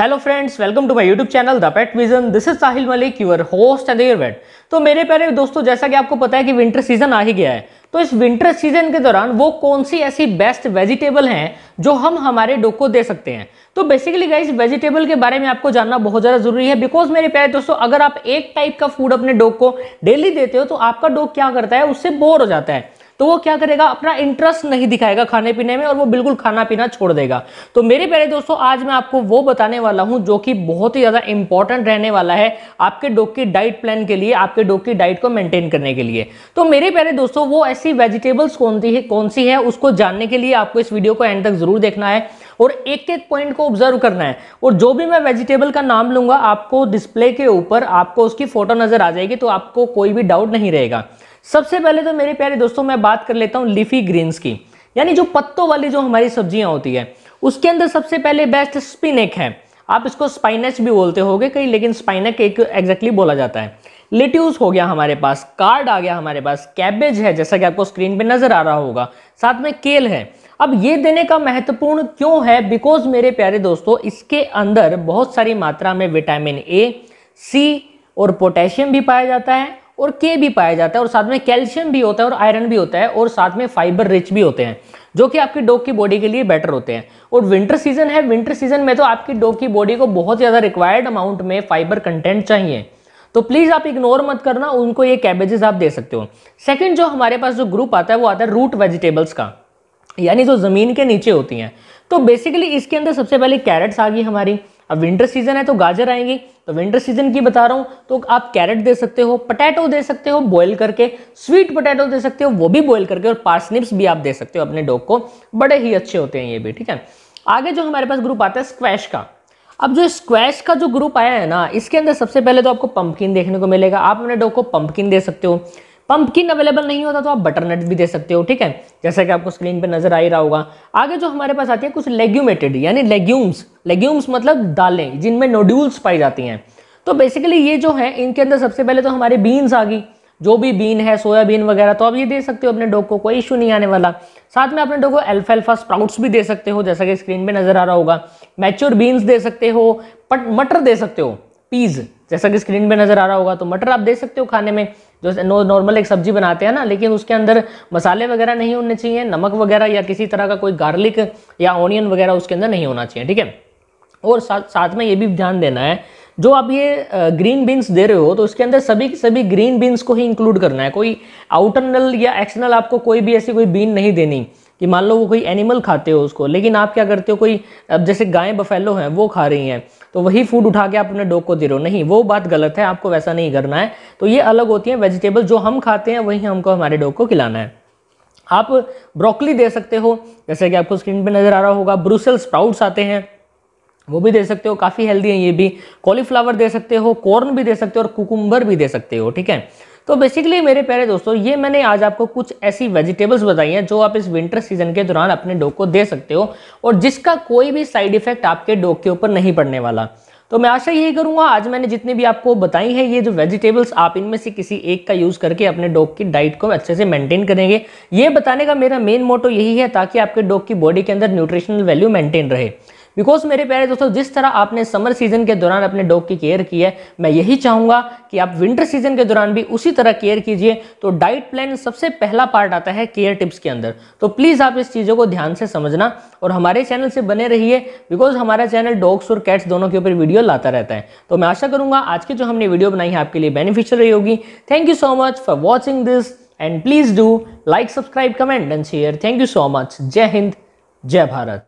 hello friends welcome to my YouTube channel the pet vision this is Sahil Malik your host and your vet तो मेरे प्यारे दोस्तों जैसा कि आपको पता है कि विंटर सीजन आ ही गया है तो इस विंटर सीजन के दौरान वो कौन सी ऐसी बेस्ट वेजिटेबल हैं जो हम हमारे डोग को दे सकते हैं तो बेसिकली गाइस वेजिटेबल के बारे में आपको जानना बहुत ज़्यादा जरूरी है बिकॉज मेरे प्यारे दोस्तों अगर आप एक टाइप का फूड अपने डोग को डेली देते हो तो आपका डोग क्या करता है उससे बोर हो जाता है तो वो क्या करेगा अपना इंटरेस्ट नहीं दिखाएगा खाने पीने में और वो बिल्कुल खाना पीना छोड़ देगा तो मेरे प्यारे दोस्तों आज मैं आपको वो बताने वाला हूँ जो कि बहुत ही ज़्यादा इंपॉर्टेंट रहने वाला है आपके डॉग की डाइट प्लान के लिए आपके डॉग की डाइट को मेंटेन करने के लिए तो मेरे प्यारे दोस्तों वो ऐसी वेजिटेबल्स कौन सी है कौन सी है उसको जानने के लिए आपको इस वीडियो को एंड तक जरूर देखना है और एक एक पॉइंट को ऑब्जर्व करना है और जो भी मैं वेजिटेबल का नाम लूंगा आपको डिस्प्ले के ऊपर आपको उसकी फोटो नजर आ जाएगी तो आपको कोई भी डाउट नहीं रहेगा सबसे पहले तो मेरे प्यारे दोस्तों मैं बात कर लेता हूँ लिफी ग्रीन्स की यानी जो पत्तों वाली जो हमारी सब्जियां होती है उसके अंदर सबसे पहले बेस्ट स्पिनेक है आप इसको स्पाइनच भी बोलते होगे कहीं लेकिन स्पाइनक एक एग्जैक्टली बोला जाता है लेट्यूस हो गया हमारे पास कार्ड आ गया हमारे पास कैबेज है जैसा कि आपको स्क्रीन पे नजर आ रहा होगा साथ में केल है अब ये देने का महत्वपूर्ण क्यों है बिकॉज मेरे प्यारे दोस्तों इसके अंदर बहुत सारी मात्रा में विटामिन ए सी और पोटेशियम भी पाया जाता है और के भी पाया जाता है और साथ में कैल्शियम भी होता है और आयरन भी होता है और साथ में फाइबर रिच भी होते हैं जो कि आपकी डॉग की बॉडी के लिए बेटर होते हैं और विंटर सीजन है विंटर सीजन में तो आपकी डॉग की बॉडी को बहुत ज़्यादा रिक्वायर्ड अमाउंट में फाइबर कंटेंट चाहिए तो प्लीज़ आप इग्नोर मत करना उनको ये कैबेजेस आप दे सकते हो सेकंड जो हमारे पास जो ग्रुप आता है वो आता है रूट वेजिटेबल्स का यानी जो ज़मीन के नीचे होती हैं तो बेसिकली इसके अंदर सबसे पहले कैरेट्स आ गई हमारी अब विंटर सीजन है तो गाजर आएंगी तो विंटर सीजन की बता रहा हूँ तो आप कैरेट दे सकते हो पटेटो दे सकते हो बॉईल करके स्वीट पटेटो दे सकते हो वो भी बॉईल करके और पार्सनिप्स भी आप दे सकते हो अपने डॉग को बड़े ही अच्छे होते हैं ये भी ठीक है आगे जो हमारे पास ग्रुप आता है स्क्वैश का अब जो स्क्वैश का जो ग्रुप आया है ना इसके अंदर सबसे पहले तो आपको पंपकिन देखने को मिलेगा आप अपने डॉग को पंपकिन दे सकते हो पंपकिन अवेलेबल नहीं होता तो आप बटरनट भी दे सकते हो ठीक है जैसा कि आपको स्क्रीन पे नजर आ ही रहा होगा आगे जो हमारे पास आती है कुछ लेग्यूमेटेड यानी लेग्यूम्स लेग्यूम्स मतलब दालें जिनमें नोड्यूल्स पाई जाती हैं तो बेसिकली ये जो है इनके अंदर सबसे पहले तो हमारे बीन्स आ गई जो भी बीन है सोयाबीन वगैरह तो आप ये दे सकते हो अपने डॉग को कोई इशू नहीं आने वाला साथ में अपने डॉग को एल्फेल्फा स्प्राउट्स भी दे सकते हो जैसा कि स्क्रीन पे नजर आ रहा होगा मैच्योर बीन्स दे सकते हो पट मटर दे सकते हो पीज जैसा कि स्क्रीन पे नजर आ रहा होगा तो मटर आप दे सकते हो खाने में जो नो नॉर्मल एक सब्जी बनाते हैं ना लेकिन उसके अंदर मसाले वगैरह नहीं होने चाहिए नमक वगैरह या किसी तरह का कोई गार्लिक या ऑनियन वगैरह उसके अंदर नहीं होना चाहिए ठीक है और साथ साथ में ये भी ध्यान देना है जो आप ये ग्रीन बीन्स दे रहे हो तो उसके अंदर सभी सभी ग्रीन बीन्स को ही इंक्लूड करना है कोई आउटरनल या एक्सटर्नल आपको कोई भी ऐसी कोई बीन नहीं देनी कि मान लो वो कोई एनिमल खाते हो उसको लेकिन आप क्या करते हो कोई अब जैसे गायें बफेलो हैं वो खा रही हैं तो वही फूड उठा के आप अपने डॉग को दे रहे हो नहीं वो बात गलत है आपको वैसा नहीं करना है तो ये अलग होती हैं वेजिटेबल जो हम खाते हैं वही हमको हमारे डॉग को खिलाना है आप ब्रोकली दे सकते हो जैसे कि आपको स्क्रीन पर नज़र आ रहा होगा ब्रूसल स्प्राउट्स आते हैं वो भी दे सकते हो काफ़ी हेल्दी हैं ये भी कॉलीफ्लावर दे सकते हो कॉर्न भी दे सकते हो और कुकुम्बर भी दे सकते हो ठीक है तो बेसिकली मेरे प्यारे दोस्तों ये मैंने आज आपको कुछ ऐसी वेजिटेबल्स बताई हैं जो आप इस विंटर सीजन के दौरान अपने डोग को दे सकते हो और जिसका कोई भी साइड इफेक्ट आपके डॉग के ऊपर नहीं पड़ने वाला तो मैं आशा यही करूंगा आज मैंने जितनी भी आपको बताई है ये जो वेजिटेबल्स आप इनमें से किसी एक का यूज़ करके अपने डॉग की डाइट को अच्छे से मेंटेन करेंगे ये बताने का मेरा मेन मोटो यही है ताकि आपके डॉग की बॉडी के अंदर न्यूट्रिशनल वैल्यू मेंटेन रहे बिकॉज मेरे प्यारे दोस्तों जिस तरह आपने समर सीजन के दौरान अपने डॉग की केयर की है मैं यही चाहूंगा कि आप विंटर सीजन के दौरान भी उसी तरह केयर कीजिए तो डाइट प्लान सबसे पहला पार्ट आता है केयर टिप्स के अंदर तो प्लीज़ आप इस चीज़ों को ध्यान से समझना और हमारे चैनल से बने रहिए बिकॉज हमारा चैनल डॉग्स और कैट्स दोनों के ऊपर वीडियो लाता रहता है तो मैं आशा करूंगा आज की जो हमने वीडियो बनाई है आपके लिए बेनिफिशियल रही होगी thank you so much for watching this and please do like subscribe comment and share thank you so much जय हिंद जय भारत